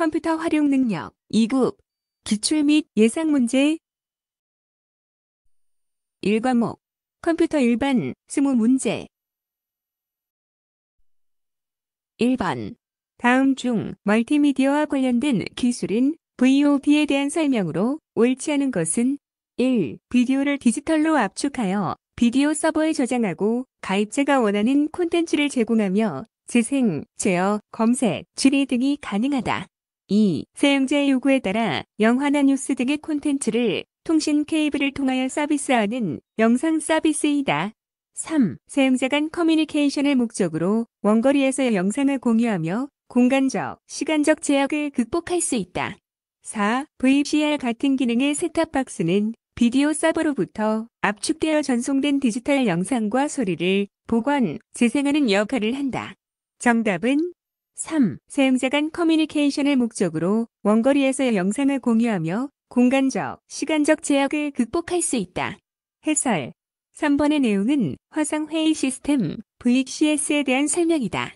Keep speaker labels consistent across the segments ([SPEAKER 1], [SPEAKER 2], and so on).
[SPEAKER 1] 컴퓨터 활용 능력 2급 기출 및 예상 문제 1과목 컴퓨터 일반 2 0 문제 1번 다음 중 멀티미디어와 관련된 기술인 VOB에 대한 설명으로 옳지 않은 것은 1. 비디오를 디지털로 압축하여 비디오 서버에 저장하고 가입자가 원하는 콘텐츠를 제공하며 재생, 제어, 검색, 질의 등이 가능하다. 2. 사용자의 요구에 따라 영화나 뉴스 등의 콘텐츠를 통신 케이블을 통하여 서비스하는 영상 서비스이다. 3. 사용자 간 커뮤니케이션을 목적으로 원거리에서 영상을 공유하며 공간적, 시간적 제약을 극복할 수 있다. 4. VCR 같은 기능의 셋탑박스는 비디오 서버로부터 압축되어 전송된 디지털 영상과 소리를 보관, 재생하는 역할을 한다. 정답은 3. 사용자 간 커뮤니케이션을 목적으로 원거리에서 영상을 공유하며 공간적, 시간적 제약을 극복할 수 있다. 해설 3번의 내용은 화상회의 시스템 VCS에 대한 설명이다.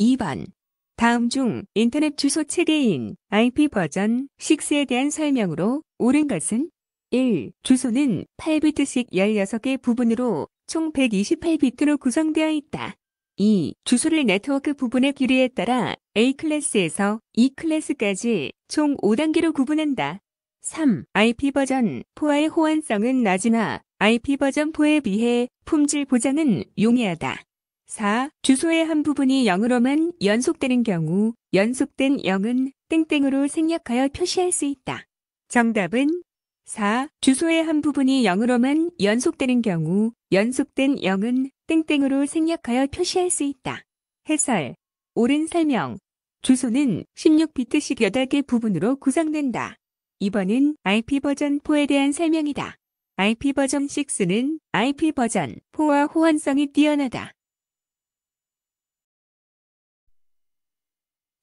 [SPEAKER 1] 2번 다음 중 인터넷 주소 체계인 IP 버전 6에 대한 설명으로 옳은 것은 1. 주소는 8비트씩 16개 부분으로 총 128비트로 구성되어 있다. 이 주소를 네트워크 부분의 길이에 따라 A 클래스에서 E 클래스까지 총 5단계로 구분한다. 3. IP 버전 4의 호환성은 낮으나 IP 버전 4에 비해 품질 보장은 용이하다. 4. 주소의 한 부분이 0으로만 연속되는 경우 연속된 0은 땡땡으로 생략하여 표시할 수 있다. 정답은 4. 주소의 한 부분이 0으로만 연속되는 경우 연속된 0은 땡땡으로 생략하여 표시할 수 있다. 해설. 옳은 설명. 주소는 16비트씩 8개 부분으로 구성된다. 2번은 IP 버전 4에 대한 설명이다. IP 버전 6는 IP 버전 4와 호환성이 뛰어나다.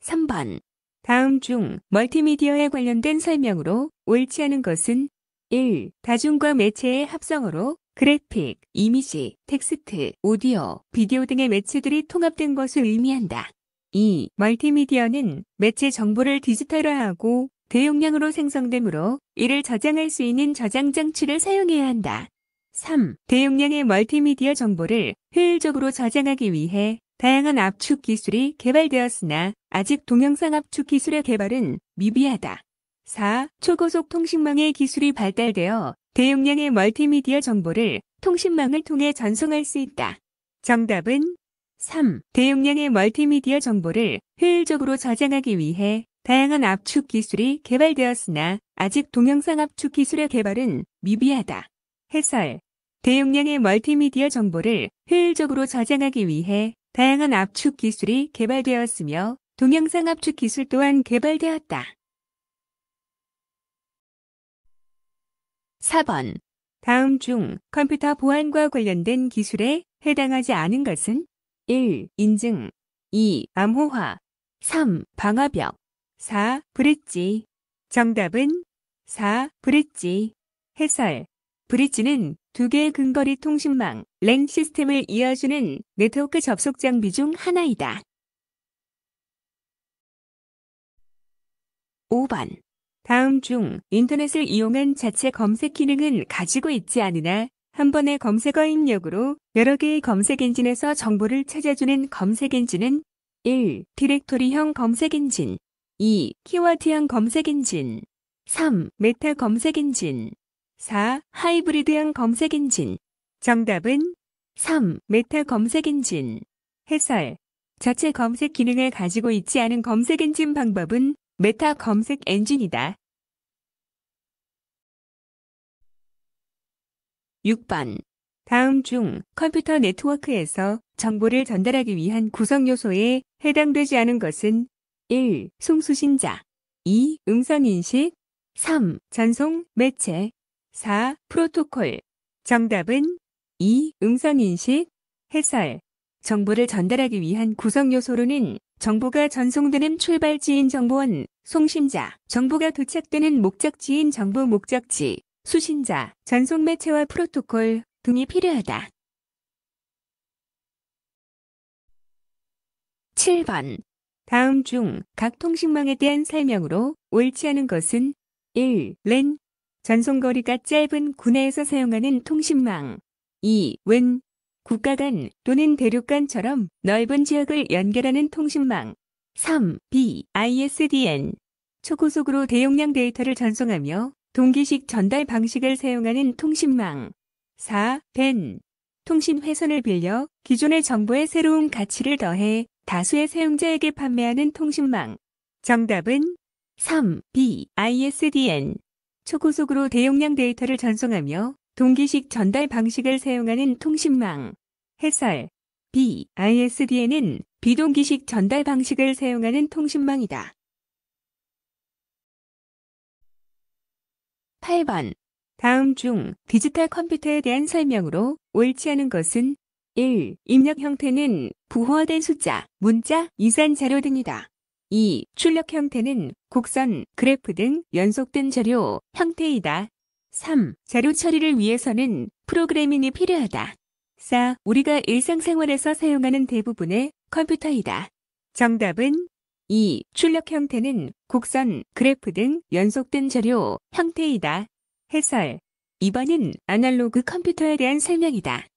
[SPEAKER 1] 3번 다음 중 멀티미디어에 관련된 설명으로 옳지 않은 것은 1. 다중과 매체의 합성어로 그래픽, 이미지, 텍스트, 오디오, 비디오 등의 매체들이 통합된 것을 의미한다. 2. 멀티미디어는 매체 정보를 디지털화하고 대용량으로 생성되므로 이를 저장할 수 있는 저장 장치를 사용해야 한다. 3. 대용량의 멀티미디어 정보를 효율적으로 저장하기 위해 다양한 압축 기술이 개발되었으나 아직 동영상 압축 기술의 개발은 미비하다. 4. 초고속 통신망의 기술이 발달되어 대용량의 멀티미디어 정보를 통신망을 통해 전송할 수 있다. 정답은 3. 대용량의 멀티미디어 정보를 효율적으로 저장하기 위해 다양한 압축 기술이 개발되었으나 아직 동영상 압축 기술의 개발은 미비하다. 해설. 대용량의 멀티미디어 정보를 효율적으로 저장하기 위해 다양한 압축 기술이 개발되었으며 동영상 압축 기술 또한 개발되었다. 4번 다음 중 컴퓨터 보안과 관련된 기술에 해당하지 않은 것은 1. 인증 2. 암호화 3. 방화벽 4. 브릿지 정답은 4. 브릿지 해설 브릿지는 두 개의 근거리 통신망, 랭 시스템을 이어주는 네트워크 접속 장비 중 하나이다. 5번. 다음 중 인터넷을 이용한 자체 검색 기능은 가지고 있지 않으나 한 번의 검색어 입력으로 여러 개의 검색 엔진에서 정보를 찾아주는 검색 엔진은 1. 디렉토리형 검색 엔진 2. 키워드형 검색 엔진 3. 메타 검색 엔진 4. 하이브리드형 검색 엔진. 정답은 3. 메타 검색 엔진. 해설. 자체 검색 기능을 가지고 있지 않은 검색 엔진 방법은 메타 검색 엔진이다. 6번. 다음 중 컴퓨터 네트워크에서 정보를 전달하기 위한 구성 요소에 해당되지 않은 것은 1. 송수신자 2. 음성인식 3. 전송 매체 4. 프로토콜. 정답은 2. 음성인식, 해설. 정보를 전달하기 위한 구성 요소로는 정보가 전송되는 출발지인 정보원, 송신자, 정보가 도착되는 목적지인 정보 목적지, 수신자, 전송 매체와 프로토콜 등이 필요하다. 7번. 다음 중 각 통신망에 대한 설명으로 옳지 않은 것은 1. 랜, 전송거리가 짧은 군내에서 사용하는 통신망 2. 웬 국가 간 또는 대륙 간처럼 넓은 지역을 연결하는 통신망 3. B. ISDN 초고속으로 대용량 데이터를 전송하며 동기식 전달 방식을 사용하는 통신망 4. BAN 통신 회선을 빌려 기존의 정보에 새로운 가치를 더해 다수의 사용자에게 판매하는 통신망 정답은 3. B. ISDN 초고속으로 대용량 데이터를 전송하며 동기식 전달 방식을 사용하는 통신망. 해설. B. ISDN은 비동기식 전달 방식을 사용하는 통신망이다. 8번. 다음 중 디지털 컴퓨터에 대한 설명으로 옳지 않은 것은 1. 입력 형태는 부호화된 숫자, 문자, 이산 자료 등이다. 2. 출력 형태는 곡선, 그래프 등 연속된 자료 형태이다. 3. 자료 처리를 위해서는 프로그래밍이 필요하다. 4. 우리가 일상생활에서 사용하는 대부분의 컴퓨터이다. 정답은 2. 출력 형태는 곡선, 그래프 등 연속된 자료 형태이다. 해설 2번은 아날로그 컴퓨터에 대한 설명이다.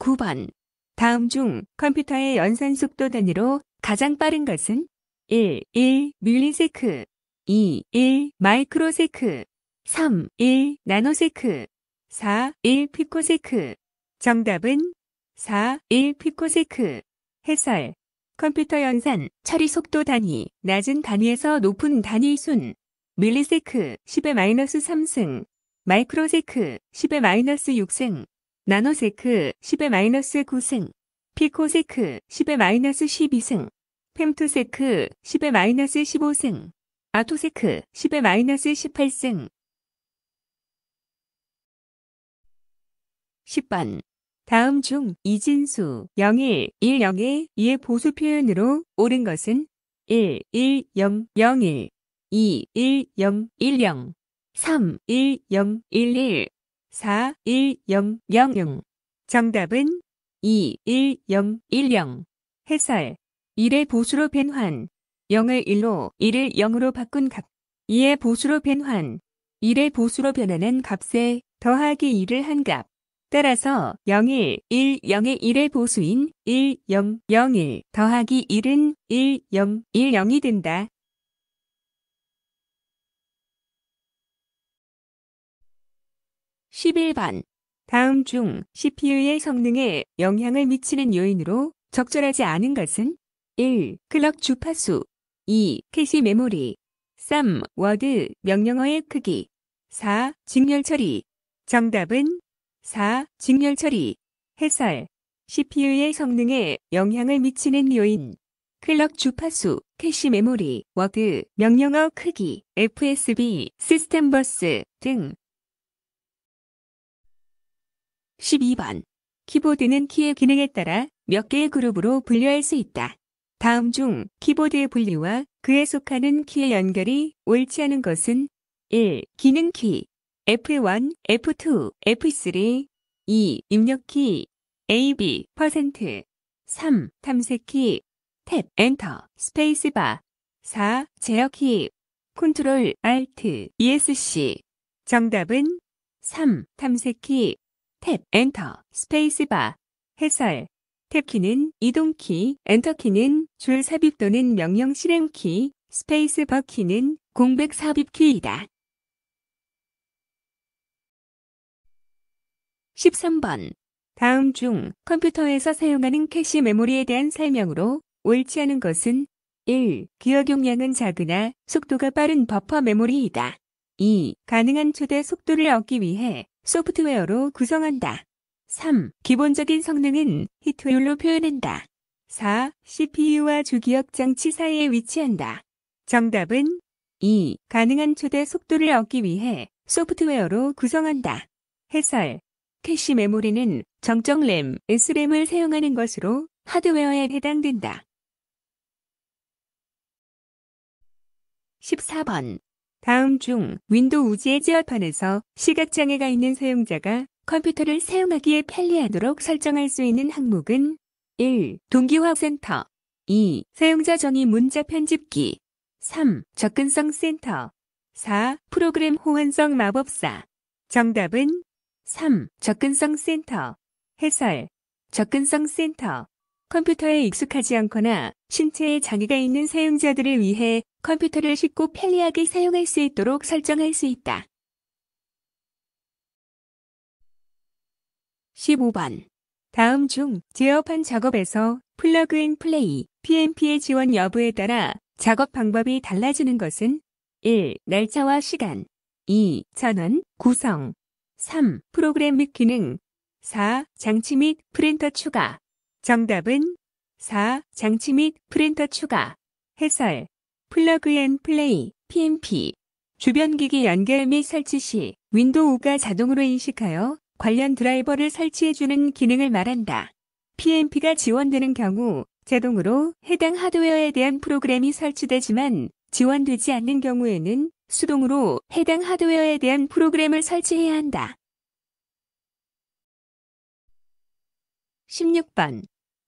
[SPEAKER 1] 9번 다음 중 컴퓨터의 연산 속도 단위로 가장 빠른 것은 1, 1 밀리세크, 2, 1 마이크로세크, 3, 1 나노세크, 4, 1 피코세크. 정답은 4, 1 피코세크. 해설. 컴퓨터 연산 처리 속도 단위, 낮은 단위에서 높은 단위 순, 밀리세크 10의 마이너스 3승, 마이크로세크 10의 마이너스 6승, 나노세크 10의 마이너스 9승, 피코세크 10의 마이너스 12승, 펨토세크 10의 마이너스 15승, 아토세크 10의 마이너스 18승. 10번 다음 중 이진수 01, 10의 이의 보수 표현으로 옳은 것은 1, 1, 0, 01, 2, 1, 0, 10, 3, 1, 0, 11, 4100. 0. 정답은 21010. 해설. 1의 보수로 변환. 0을 1로, 1을 0으로 바꾼 값. 2의 보수로 변환. 1의 보수로 변하는 값에 더하기 2를 한 값. 따라서 01, 1, 0의 1의 보수인 1, 0, 0, 1 더하기 1은 1, 0, 1, 0이 된다. 1 1번 다음 중 CPU의 성능에 영향을 미치는 요인으로 적절하지 않은 것은 1. 클럭 주파수 2. 캐시 메모리 3. 워드 명령어의 크기 4. 직렬 처리 정답은 4. 직렬 처리 해설 CPU의 성능에 영향을 미치는 요인 클럭 주파수, 캐시 메모리, 워드, 명령어 크기, FSB, 시스템 버스 등 12번. 키보드는 키의 기능에 따라 몇 개의 그룹으로 분류할 수 있다. 다음 중 키보드의 분류와 그에 속하는 키의 연결이 옳지 않은 것은 1. 기능 키 F1, F2, F3 2. 입력 키 A, B, 퍼센트 3. 탐색 키 탭, 엔터, 스페이스바 4. 제어 키 Ctrl, Alt, ESC 정답은 3. 탐색 키 탭, 엔터, 스페이스바, 해설. 탭키는 이동키, 엔터키는 줄 삽입 또는 명령 실행키, 스페이스바 키는 공백 삽입 키이다. 13번. 다음 중 컴퓨터에서 사용하는 캐시 메모리에 대한 설명으로 옳지 않은 것은 1. 기억 용량은 작으나 속도가 빠른 버퍼 메모리이다. 2. 가능한 최대 속도를 얻기 위해 소프트웨어로 구성한다. 3. 기본적인 성능은 히트율로 표현한다. 4. CPU와 주기억 장치 사이에 위치한다. 정답은 2. 가능한 초대 속도를 얻기 위해 소프트웨어로 구성한다. 해설. 캐시 메모리는 정적 램, SRAM을 사용하는 것으로 하드웨어에 해당된다. 14번. 다음 중 윈도우즈의 제어판에서 시각장애가 있는 사용자가 컴퓨터를 사용하기에 편리하도록 설정할 수 있는 항목은 1. 동기화센터 2. 사용자 정의 문자 편집기 3. 접근성 센터 4. 프로그램 호환성 마법사 정답은 3. 접근성 센터 해설 접근성 센터 컴퓨터에 익숙하지 않거나 신체에 장애가 있는 사용자들을 위해 컴퓨터를 쉽고 편리하게 사용할 수 있도록 설정할 수 있다. 15번. 다음 중 제어판 작업에서 플러그 인 플레이, PMP의 지원 여부에 따라 작업 방법이 달라지는 것은 1. 날짜와 시간 2. 전원, 구성 3. 프로그램 및 기능 4. 장치 및 프린터 추가 정답은 4. 장치 및 프린터 추가 해설 플러그 앤 플레이 PMP 주변기기 연결 및 설치 시 윈도우가 자동으로 인식하여 관련 드라이버를 설치해주는 기능을 말한다. PMP가 지원되는 경우 자동으로 해당 하드웨어에 대한 프로그램이 설치되지만 지원되지 않는 경우에는 수동으로 해당 하드웨어에 대한 프로그램을 설치해야 한다. 16번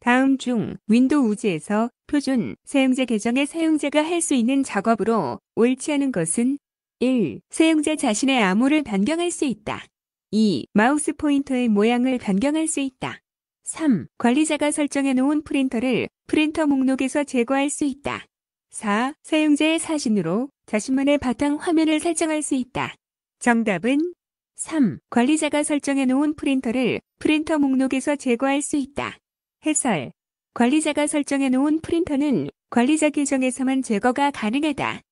[SPEAKER 1] 다음 중 윈도우즈에서 표준 사용자 계정의 사용자가 할 수 있는 작업으로 옳지 않은 것은 1. 사용자 자신의 암호를 변경할 수 있다. 2. 마우스 포인터의 모양을 변경할 수 있다. 3. 관리자가 설정해 놓은 프린터를 프린터 목록에서 제거할 수 있다. 4. 사용자의 사진으로 자신만의 바탕 화면을 설정할 수 있다. 정답은 3. 관리자가 설정해 놓은 프린터를 프린터 목록에서 제거할 수 있다. 해설. 관리자가 설정해 놓은 프린터는 관리자 계정에서만 제거가 가능하다.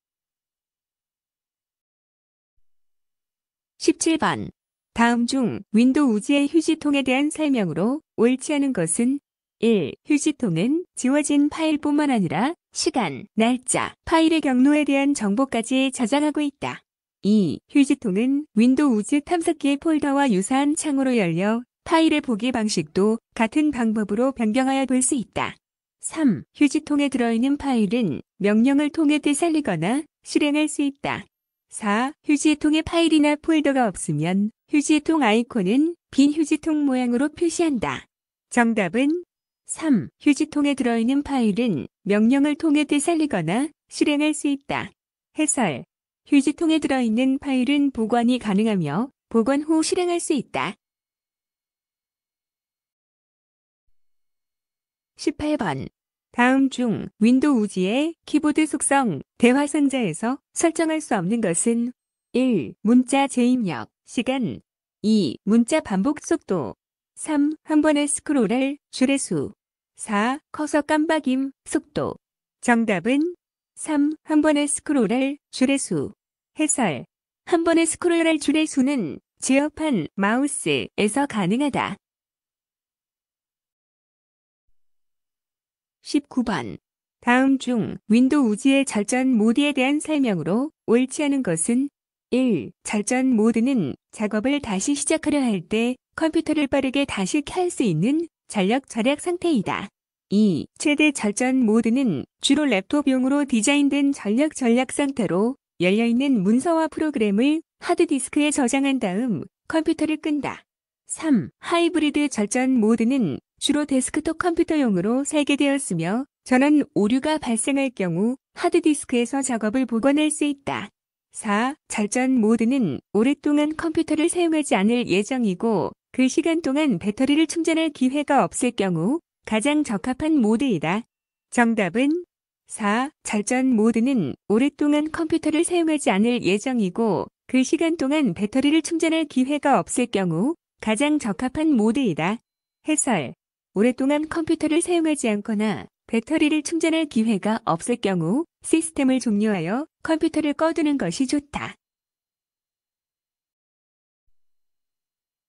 [SPEAKER 1] 17번. 다음 중 윈도우즈의 휴지통에 대한 설명으로 옳지 않은 것은 1. 휴지통은 지워진 파일뿐만 아니라 시간, 날짜, 파일의 경로에 대한 정보까지 저장하고 있다. 2. 휴지통은 윈도우즈 탐색기의 폴더와 유사한 창으로 열려 파일의 보기 방식도 같은 방법으로 변경하여 볼 수 있다. 3. 휴지통에 들어있는 파일은 명령을 통해 되살리거나 실행할 수 있다. 4. 휴지통에 파일이나 폴더가 없으면 휴지통 아이콘은 빈 휴지통 모양으로 표시한다. 정답은 3. 휴지통에 들어있는 파일은 명령을 통해 되살리거나 실행할 수 있다. 해설. 휴지통에 들어있는 파일은 보관이 가능하며 보관 후 실행할 수 있다. 18번 다음 중 윈도우지의 키보드 속성 대화 상자에서 설정할 수 없는 것은 1. 문자 재입력 시간 2. 문자 반복 속도 3. 한 번의 스크롤할 줄의 수 4. 커서 깜박임 속도 정답은 3. 한 번의 스크롤할 줄의 수 해설 한 번의 스크롤할 줄의 수는 제어판 마우스에서 가능하다. 19번 다음 중 윈도우즈의 절전 모드에 대한 설명으로 옳지 않은 것은 1. 절전 모드는 작업을 다시 시작하려 할 때 컴퓨터를 빠르게 다시 켤 수 있는 전력 절약 상태이다. 2. 최대 절전 모드는 주로 랩톱용으로 디자인된 전력 전략 상태로 열려있는 문서와 프로그램을 하드디스크에 저장한 다음 컴퓨터를 끈다. 3. 하이브리드 절전 모드는 주로 데스크톱 컴퓨터용으로 설계되었으며 전원 오류가 발생할 경우 하드디스크에서 작업을 복원할수 있다. 4. 절전 모드는 오랫동안 컴퓨터를 사용하지 않을 예정이고 그 시간 동안 배터리를 충전할 기회가 없을 경우 가장 적합한 모드이다. 정답은 4. 절전 모드는 오랫동안 컴퓨터를 사용하지 않을 예정이고 그 시간 동안 배터리를 충전할 기회가 없을 경우 가장 적합한 모드이다. 해설 오랫동안 컴퓨터를 사용하지 않거나 배터리를 충전할 기회가 없을 경우 시스템을 종료하여 컴퓨터를 꺼두는 것이 좋다.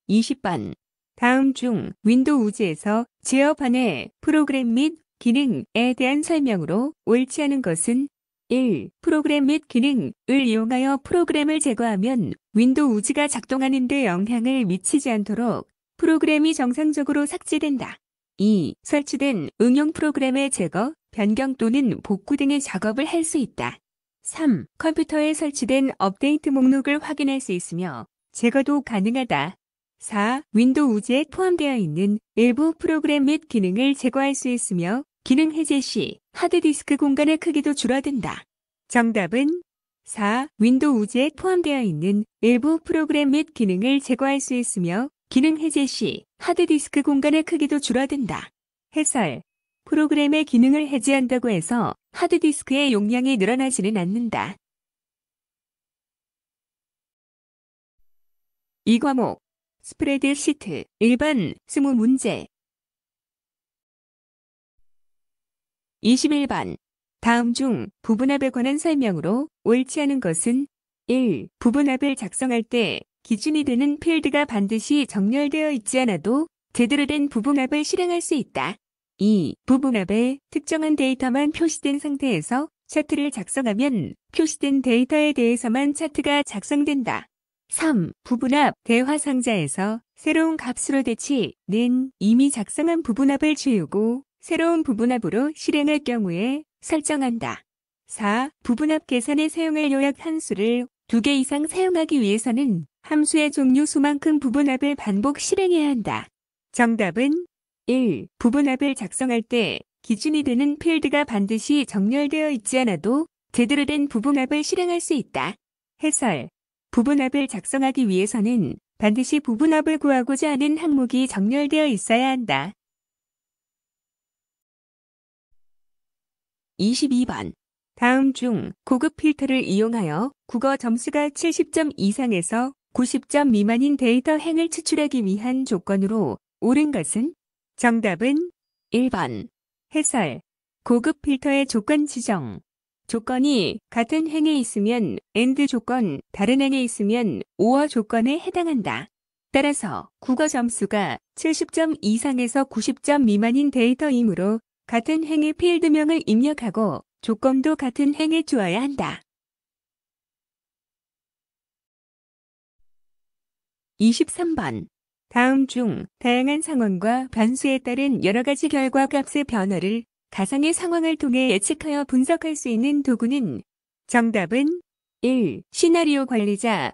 [SPEAKER 1] 20번 다음 중 윈도우즈에서 제어판의 프로그램 및 기능에 대한 설명으로 옳지 않은 것은 1. 프로그램 및 기능을 이용하여 프로그램을 제거하면 윈도우즈가 작동하는 데 영향을 미치지 않도록 프로그램이 정상적으로 삭제된다. 2. 설치된 응용 프로그램의 제거, 변경 또는 복구 등의 작업을 할 수 있다. 3. 컴퓨터에 설치된 업데이트 목록을 확인할 수 있으며 제거도 가능하다. 4. 윈도우즈에 포함되어 있는 일부 프로그램 및 기능을 제거할 수 있으며 기능 해제 시 하드디스크 공간의 크기도 줄어든다. 정답은 4. 윈도우즈에 포함되어 있는 일부 프로그램 및 기능을 제거할 수 있으며 기능 해제 시 하드디스크 공간의 크기도 줄어든다. 해설. 프로그램의 기능을 해제한다고 해서 하드디스크의 용량이 늘어나지는 않는다. 이 과목 스프레드 시트 일반 스무 문제 21번 다음 중 부분합에 관한 설명으로 옳지 않은 것은 1. 부분합을 작성할 때 기준이 되는 필드가 반드시 정렬되어 있지 않아도 제대로 된 부분합을 실행할 수 있다. 2. 부분합에 특정한 데이터만 표시된 상태에서 차트를 작성하면 표시된 데이터에 대해서만 차트가 작성된다. 3. 부분합 대화 상자에서 새로운 값으로 대치는 이미 작성한 부분합을 지우고 새로운 부분합으로 실행할 경우에 설정한다. 4. 부분합 계산에 사용할 요약 함수를 2개 이상 사용하기 위해서는 함수의 종류 수만큼 부분합을 반복 실행해야 한다. 정답은 1. 부분합을 작성할 때 기준이 되는 필드가 반드시 정렬되어 있지 않아도 제대로 된 부분합을 실행할 수 있다. 해설 부분합을 작성하기 위해서는 반드시 부분합을 구하고자 하는 항목이 정렬되어 있어야 한다. 22번 다음 중 고급 필터를 이용하여 국어 점수가 70점 이상에서 90점 미만인 데이터 행을 추출하기 위한 조건으로 옳은 것은 정답은 1번 해설 고급 필터의 조건 지정 조건이 같은 행에 있으면 AND 조건, 다른 행에 있으면 OR 조건에 해당한다. 따라서 국어 점수가 70점 이상에서 90점 미만인 데이터이므로 같은 행의 필드명을 입력하고 조건도 같은 행에 주어야 한다. 23번 다음 중 다양한 상황과 변수에 따른 여러 가지 결과 값의 변화를 가상의 상황을 통해 예측하여 분석할 수 있는 도구는 정답은 1. 시나리오 관리자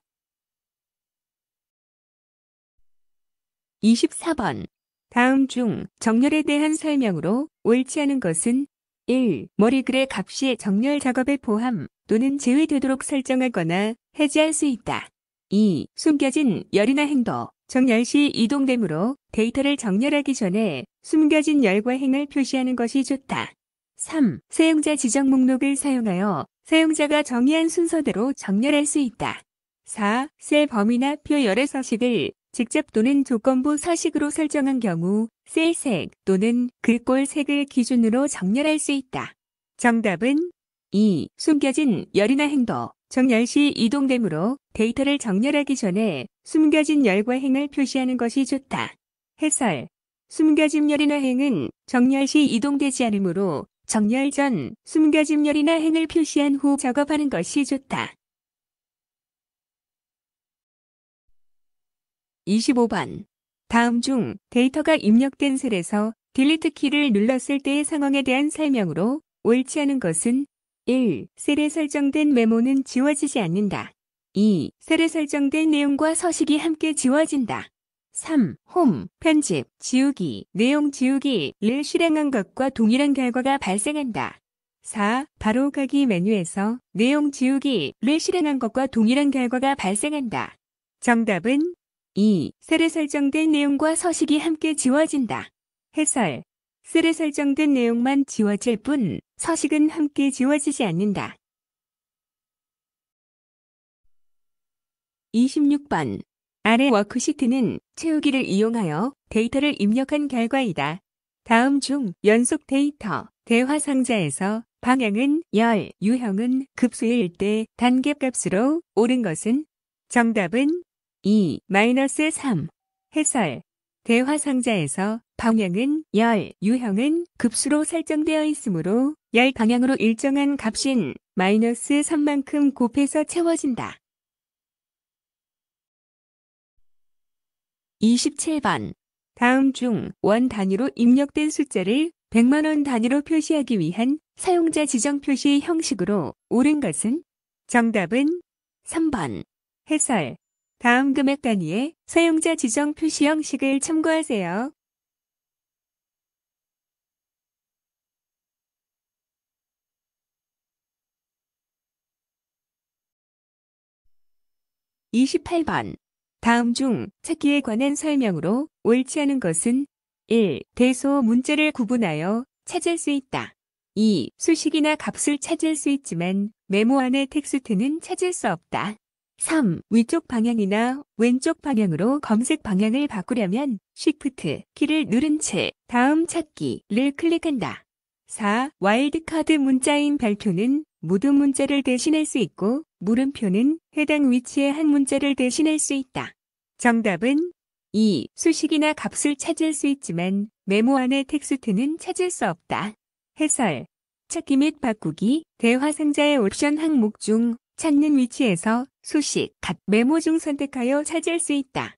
[SPEAKER 1] 24번 다음 중 정렬에 대한 설명으로 옳지 않은 것은 1. 머리글의 값이 정렬 작업에 포함 또는 제외되도록 설정하거나 해제할 수 있다. 2. 숨겨진 열이나 행도 정열 시 이동됨으로 데이터를 정렬하기 전에 숨겨진 열과 행을 표시하는 것이 좋다. 3. 사용자 지정 목록을 사용하여 사용자가 정의한 순서대로 정렬할 수 있다. 4. 셀 범위나 표 열의 서식을 직접 또는 조건부 서식으로 설정한 경우 셀 색 또는 글꼴 색을 기준으로 정렬할 수 있다. 정답은 2. 숨겨진 열이나 행도 정렬시 이동됨으로 데이터를 정렬하기 전에 숨겨진 열과 행을 표시하는 것이 좋다. 해설 숨겨진 열이나 행은 정렬시 이동되지 않으므로 정렬 전 숨겨진 열이나 행을 표시한 후 작업하는 것이 좋다. 25번 다음 중 데이터가 입력된 셀에서 딜리트 키를 눌렀을 때의 상황에 대한 설명으로 옳지 않은 것은 1. 셀에 설정된 메모는 지워지지 않는다. 2. 셀에 설정된 내용과 서식이 함께 지워진다. 3. 홈, 편집, 지우기, 내용 지우기를 실행한 것과 동일한 결과가 발생한다. 4. 바로 가기 메뉴에서 내용 지우기를 실행한 것과 동일한 결과가 발생한다. 정답은 2. 셀에 설정된 내용과 서식이 함께 지워진다. 해설 쓰레 설정된 내용만 지워질 뿐 서식은 함께 지워지지 않는다. 26번 아래 워크시트는 채우기를 이용하여 데이터를 입력한 결과이다. 다음 중 연속 데이터 대화 상자에서 방향은 열, 유형은 급수일 때 단계값으로 오른 것은 정답은 2, 3. 해설 대화 상자에서 방향은 열, 유형은 급수로 설정되어 있으므로 열 방향으로 일정한 값인 마이너스 3만큼 곱해서 채워진다. 27번 다음 중 원 단위로 입력된 숫자를 100만원 단위로 표시하기 위한 사용자 지정 표시 형식으로 옳은 것은 정답은 3번 해설 다음 금액 단위의 사용자 지정 표시 형식을 참고하세요. 28번. 다음 중 찾기에 관한 설명으로 옳지 않은 것은 1. 대소 문자를 구분하여 찾을 수 있다. 2. 수식이나 값을 찾을 수 있지만 메모 안에 텍스트는 찾을 수 없다. 3. 위쪽 방향이나 왼쪽 방향으로 검색 방향을 바꾸려면 Shift 키를 누른 채 다음 찾기를 클릭한다. 4. 와일드카드 문자인 별표는 모든 문자를 대신할 수 있고 물음표는 해당 위치의 한 문자를 대신할 수 있다. 정답은 2. 수식이나 값을 찾을 수 있지만 메모 안의 텍스트는 찾을 수 없다. 해설 찾기 및 바꾸기 대화 상자의 옵션 항목 중 찾는 위치에서 수식, 값, 메모 중 선택하여 찾을 수 있다.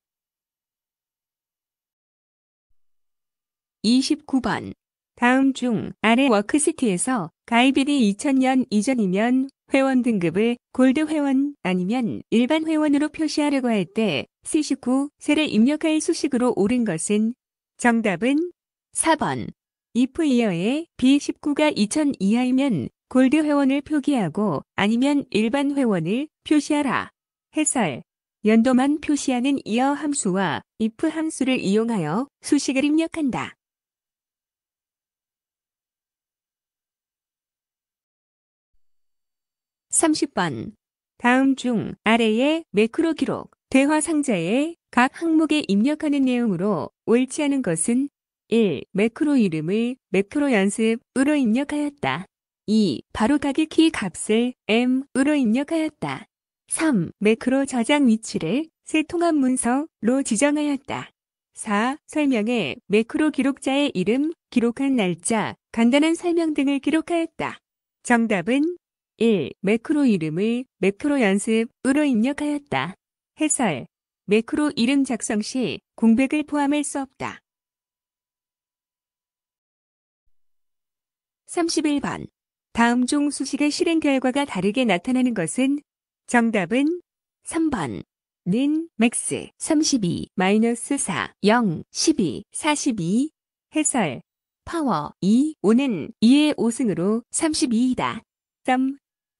[SPEAKER 1] 29번 다음 중 아래 워크시트에서 가입일이 2000년 이전이면 회원 등급을 골드 회원 아니면 일반 회원으로 표시하려고 할 때 C19 세를 입력할 수식으로 옳은 것은 정답은 4번 if year에 B19가 2000 이하이면 골드 회원을 표기하고 아니면 일반 회원을 표시하라. 해설 연도만 표시하는 이어 함수와 if 함수를 이용하여 수식을 입력한다. 30번. 다음 중 아래의 매크로 기록, 대화 상자에 각 항목에 입력하는 내용으로 옳지 않은 것은 1. 매크로 이름을 매크로 연습으로 입력하였다. 2. 바로가기 키 값을 m으로 입력하였다. 3. 매크로 저장 위치를 새 통합 문서로 지정하였다. 4. 설명에 매크로 기록자의 이름, 기록한 날짜, 간단한 설명 등을 기록하였다. 정답은 1. 매크로 이름을 매크로 연습으로 입력하였다. 해설. 매크로 이름 작성 시 공백을 포함할 수 없다. 31번. 다음 중 수식의 실행 결과가 다르게 나타나는 것은 정답은 3번. 는 맥스 32 마이너스 4 0 12 42 해설 파워 2 5는 2의 5승으로 32이다. 썸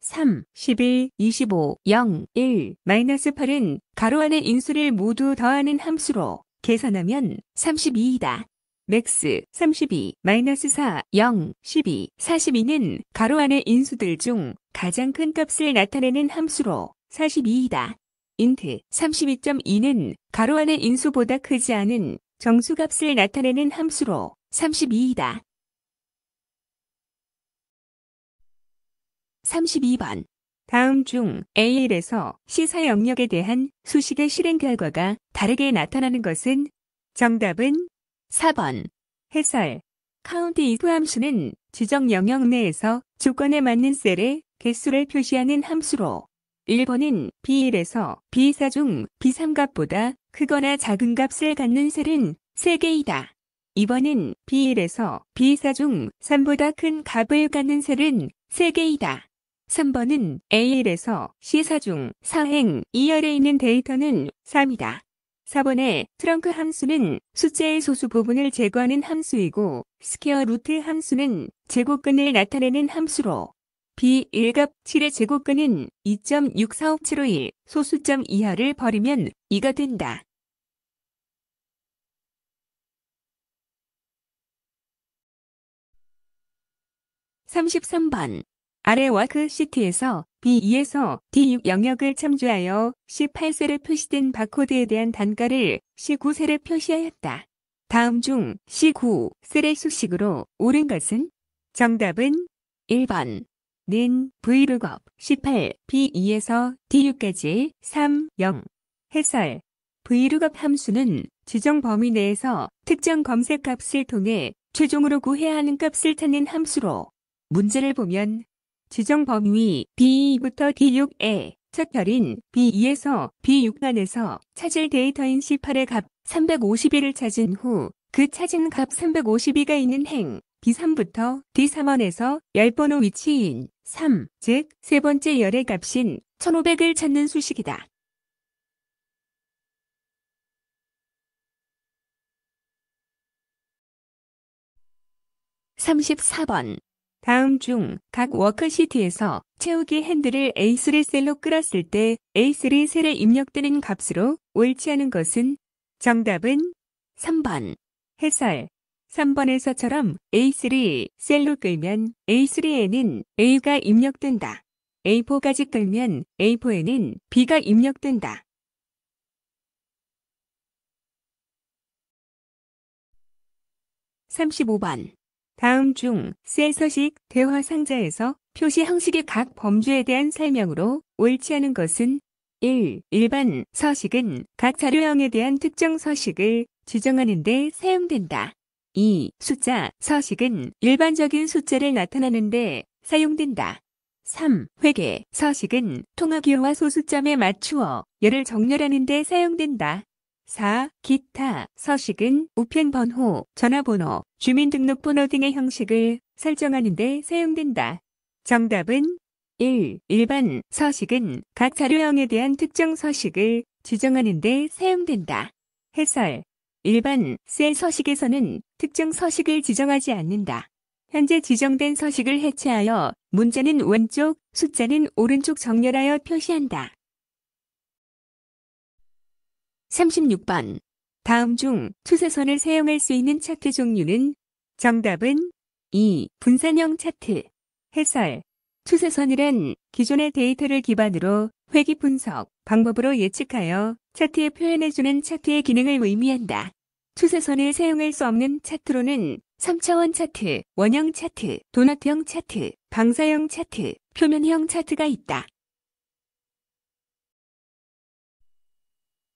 [SPEAKER 1] 3, 11, 25, 0, 1, 마이너스 8은 가로 안에 인수를 모두 더하는 함수로 계산하면 32이다. 맥스 32, 마이너스 4, 0, 12, 42는 가로 안의 인수들 중 가장 큰 값을 나타내는 함수로 42이다. 인트 32.2는 가로 안의 인수보다 크지 않은 정수값을 나타내는 함수로 32이다. 32번. 다음 중 a 1에서 시사 영역에 대한 수식의 실행 결과가 다르게 나타나는 것은 정답은 4번. 해설. 카운티 이프 함수는 지정 영역 내에서 조건에 맞는 셀의 개수를 표시하는 함수로 1번은 B1에서 B4 중 B3값보다 크거나 작은 값을 갖는 셀은 3개이다. 2번은 B1에서 B4 중 3보다 큰 값을 갖는 셀은 3개이다. 3번은 A1에서 C사 중 사행 2열에 있는 데이터는 3이다 4번의 트렁크 함수는 숫자의 소수 부분을 제거하는 함수이고 스퀘어 루트 함수는 제곱근을 나타내는 함수로 B1갑 7의 제곱근은 2.64571 소수점 이하를 버리면 2가 된다. 3 3번 아래 워크시트에서 B2에서 D6 영역을 참조하여 1 8세를 표시된 바코드에 대한 단가를 1 9세를 표시하였다. 다음 중 C9 셀의 수식으로 옳은 것은 정답은 1번 는 V룩업 18 B2에서 D6까지 3 0 해설 V룩업 함수는 지정 범위 내에서 특정 검색 값을 통해 최종으로 구해야 하는 값을 찾는 함수로 문제를 보면 지정 범위 B2부터 D6에 첫혈인 B2에서 B6안에서 찾을 데이터인 C8의 값 351을 찾은 후 그 찾은 값 352가 있는 행 B3부터 D3원에서 열번호 위치인 3, 즉 세 번째 열의 값인 1500을 찾는 수식이다. 삼십번 다음 중 각 워크시트에서 채우기 핸들을 a 3 셀로 끌었을 때 a 3 셀에 입력되는 값으로 옳지 않은 것은 정답은 3번 해설 3번에서처럼 A3 셀로 끌면 A3에는 A가 입력된다. A4까지 끌면 A4에는 B가 입력된다. 삼십번 다음 중 셀서식 대화 상자에서 표시 형식의 각 범주에 대한 설명으로 옳지 않은 것은 1. 일반 서식은 각 자료형에 대한 특정 서식을 지정하는 데 사용된다. 2. 숫자 서식은 일반적인 숫자를 나타내는 데 사용된다. 3. 회계 서식은 통합기호와 소수점에 맞추어 열을 정렬하는 데 사용된다. 4. 기타, 서식은, 우편번호, 전화번호, 주민등록번호 등의 형식을 설정하는 데 사용된다. 정답은 1. 일반 서식은 각 자료형에 대한 특정 서식을 지정하는 데 사용된다. 해설 일반 셀 서식에서는 특정 서식을 지정하지 않는다. 현재 지정된 서식을 해체하여 문자는 왼쪽, 숫자는 오른쪽 정렬하여 표시한다. 36번. 다음 중 추세선을 사용할 수 있는 차트 종류는 정답은 2. 분산형 차트. 해설. 추세선이란 기존의 데이터를 기반으로 회귀 분석 방법으로 예측하여 차트에 표현해주는 차트의 기능을 의미한다. 추세선을 사용할 수 없는 차트로는 3차원 차트, 원형 차트, 도넛형 차트, 방사형 차트, 표면형 차트가 있다.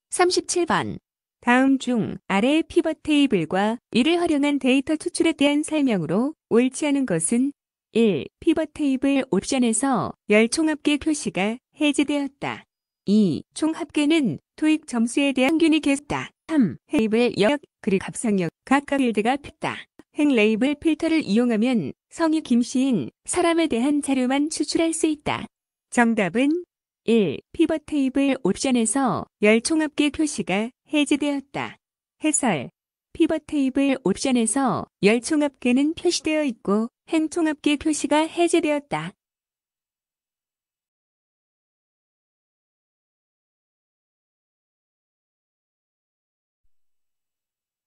[SPEAKER 1] 37번. 다음 중 아래의 피벗 테이블과 이를 활용한 데이터 추출에 대한 설명으로 옳지 않은 것은 1. 피벗 테이블 옵션에서 열 총합계 표시가 해제되었다. 2. 총합계는 토익 점수에 대한 균이 계다 3. 테이블 역 그리고 합성역 각각 필드가 폈다. 행 레이블 필터를 이용하면 성유 김씨인 사람에 대한 자료만 추출할 수 있다. 정답은 1. 피벗 테이블 옵션에서 열 총합계 표시가 해제되었다. 해설 피벗 테이블 옵션에서 열 총합계는 표시되어 있고 행 총합계 표시가 해제되었다.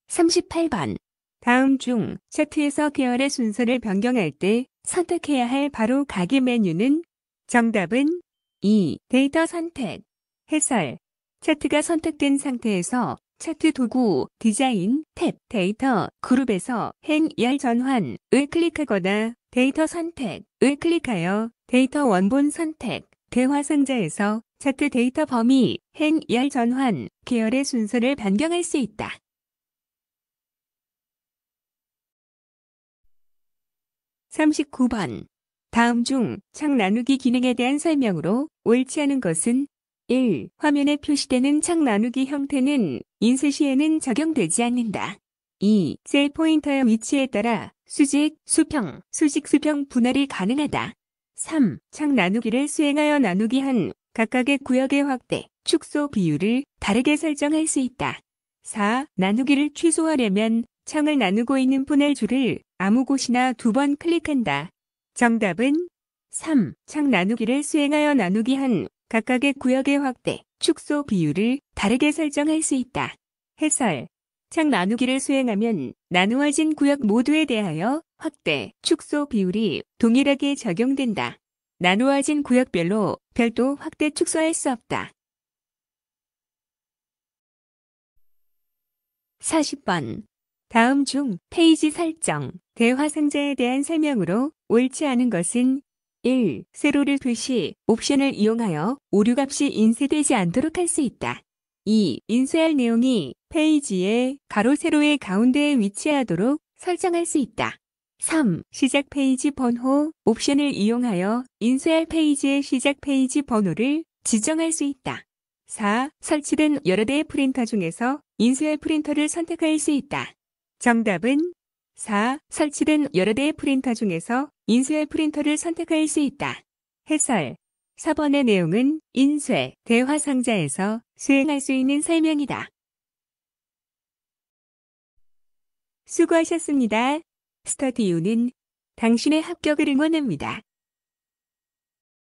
[SPEAKER 1] 3 8번 다음 중 차트에서 계열의 순서를 변경할 때 선택해야 할 바로 가기 메뉴는 정답은 2. 데이터 선택 해설 차트가 선택된 상태에서 차트 도구, 디자인, 탭, 데이터, 그룹에서 행 열 전환을 클릭하거나 데이터 선택을 클릭하여 데이터 원본 선택, 대화 상자에서 차트 데이터 범위, 행 열 전환, 계열의 순서를 변경할 수 있다. 삼십번 다음 중 창 나누기 기능에 대한 설명으로 옳지 않은 것은 1. 화면에 표시되는 창 나누기 형태는 인쇄 시에는 적용되지 않는다. 2. 셀 포인터의 위치에 따라 수직, 수평, 수직, 수평 분할이 가능하다. 3. 창 나누기를 수행하여 나누기 한 각각의 구역의 확대, 축소 비율을 다르게 설정할 수 있다. 4. 나누기를 취소하려면 창을 나누고 있는 분할 줄을 아무 곳이나 두 번 클릭한다. 정답은 3. 창 나누기를 수행하여 나누기 한 각각의 구역의 확대, 축소 비율을 다르게 설정할 수 있다. 해설. 창 나누기를 수행하면 나누어진 구역 모두에 대하여 확대, 축소 비율이 동일하게 적용된다. 나누어진 구역별로 별도 확대 축소할 수 없다. 40번. 다음 중 페이지 설정, 대화 상자에 대한 설명으로 옳지 않은 것은 1. 세로를 표시, 옵션을 이용하여 오류값이 인쇄되지 않도록 할 수 있다. 2. 인쇄할 내용이 페이지의 가로 세로의 가운데에 위치하도록 설정할 수 있다. 3. 시작 페이지 번호 옵션을 이용하여 인쇄할 페이지의 시작 페이지 번호를 지정할 수 있다. 4. 설치된 여러 대의 프린터 중에서 인쇄할 프린터를 선택할 수 있다. 정답은 4. 설치된 여러 대의 프린터 중에서 인쇄 할 프린터를 선택할 수 있다. 해설 4번의 내용은 인쇄 대화 상자에서 수행할 수 있는 설명이다. 수고하셨습니다. 스터디유는 당신의 합격을 응원합니다.